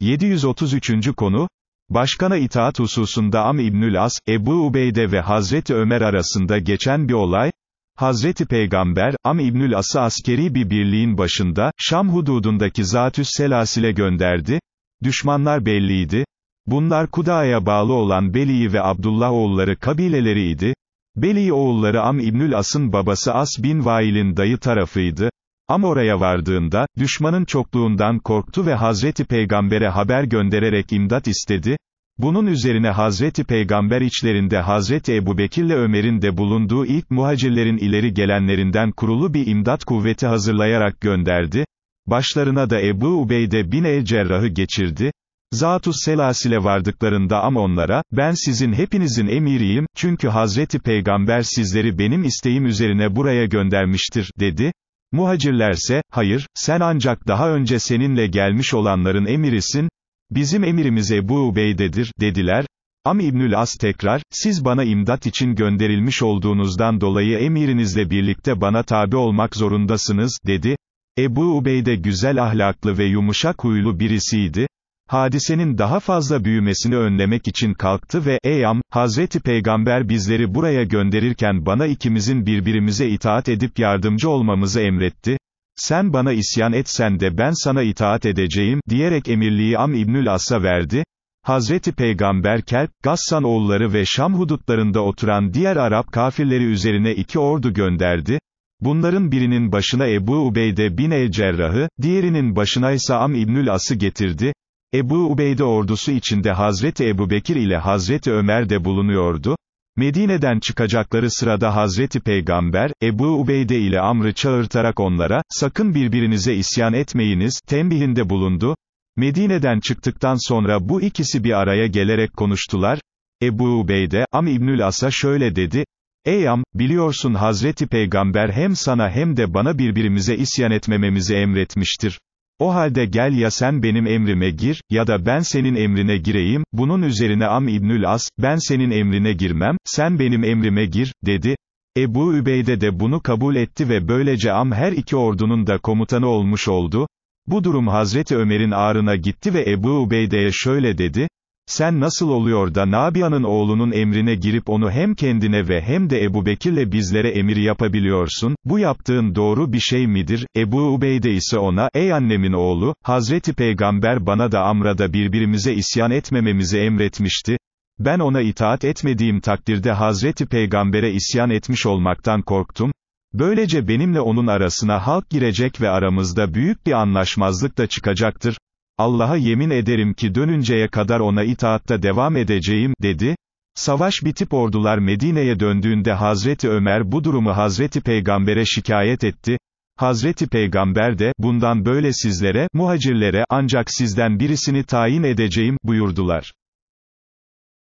733. konu, Başkana itaat hususunda Am İbnül As, Ebu Ubeyde ve Hazreti Ömer arasında geçen bir olay, Hazreti Peygamber, Am İbnül As'ı askeri bir birliğin başında, Şam hududundaki Zatüs Selasil'e gönderdi, düşmanlar belliydi, bunlar Kuda'ya bağlı olan beliyi ve Abdullah oğulları kabileleriydi, Beli oğulları Am İbnül As'ın babası As bin Vail'in dayı tarafıydı, ama oraya vardığında, düşmanın çokluğundan korktu ve Hazreti Peygamber'e haber göndererek imdat istedi, bunun üzerine Hazreti Peygamber içlerinde Hazreti Ebu Bekir'le Ömer'in de bulunduğu ilk muhacirlerin ileri gelenlerinden kurulu bir imdat kuvveti hazırlayarak gönderdi, başlarına da Ebu Ubeyde bin El Cerrah'ı geçirdi, Zat-ı Selasile vardıklarında ama onlara, ben sizin hepinizin emiriyim, çünkü Hazreti Peygamber sizleri benim isteğim üzerine buraya göndermiştir, dedi, Muhacirlerse, hayır, sen ancak daha önce seninle gelmiş olanların emirisin, bizim emirimiz Ebu Ubeyde'dir, dediler. Am İbnül As tekrar, siz bana imdat için gönderilmiş olduğunuzdan dolayı emirinizle birlikte bana tabi olmak zorundasınız, dedi. Ebu Ubeyde güzel ahlaklı ve yumuşak huylu birisiydi hadisenin daha fazla büyümesini önlemek için kalktı ve, ey am, Hazreti Peygamber bizleri buraya gönderirken bana ikimizin birbirimize itaat edip yardımcı olmamızı emretti, sen bana isyan etsen de ben sana itaat edeceğim, diyerek emirliği Am İbnül As'a verdi, Hazreti Peygamber Kelp, Gassan oğulları ve Şam hudutlarında oturan diğer Arap kafirleri üzerine iki ordu gönderdi, Bunların birinin başına Ebu Ubeyde bin el-Cerrah'ı, diğerinin başına ise Am İbnül As'ı getirdi, Ebu Ubeyde ordusu içinde Hazreti Ebu Bekir ile Hazreti Ömer de bulunuyordu. Medine'den çıkacakları sırada Hazreti Peygamber, Ebu Ubeyde ile Amr'ı çağırtarak onlara, sakın birbirinize isyan etmeyiniz, tembihinde bulundu. Medine'den çıktıktan sonra bu ikisi bir araya gelerek konuştular. Ebu Ubeyde, Am İbnül As'a şöyle dedi, Ey Am, biliyorsun Hazreti Peygamber hem sana hem de bana birbirimize isyan etmememizi emretmiştir. O halde gel ya sen benim emrime gir, ya da ben senin emrine gireyim, bunun üzerine Am İbnül As, ben senin emrine girmem, sen benim emrime gir, dedi. Ebu Übeyde de bunu kabul etti ve böylece Am her iki ordunun da komutanı olmuş oldu. Bu durum Hazreti Ömer'in ağrına gitti ve Ebu Ubeyde'ye şöyle dedi, sen nasıl oluyor da Nabia'nın oğlunun emrine girip onu hem kendine ve hem de Ebu Bekir'le bizlere emir yapabiliyorsun, bu yaptığın doğru bir şey midir? Ebu Ubeyde ise ona, ey annemin oğlu, Hazreti Peygamber bana da Amra'da birbirimize isyan etmememizi emretmişti, ben ona itaat etmediğim takdirde Hazreti Peygamber'e isyan etmiş olmaktan korktum, böylece benimle onun arasına halk girecek ve aramızda büyük bir anlaşmazlık da çıkacaktır, Allah'a yemin ederim ki dönünceye kadar ona itaatta devam edeceğim, dedi. Savaş bitip ordular Medine'ye döndüğünde Hazreti Ömer bu durumu Hazreti Peygamber'e şikayet etti. Hazreti Peygamber de, bundan böyle sizlere, muhacirlere, ancak sizden birisini tayin edeceğim, buyurdular.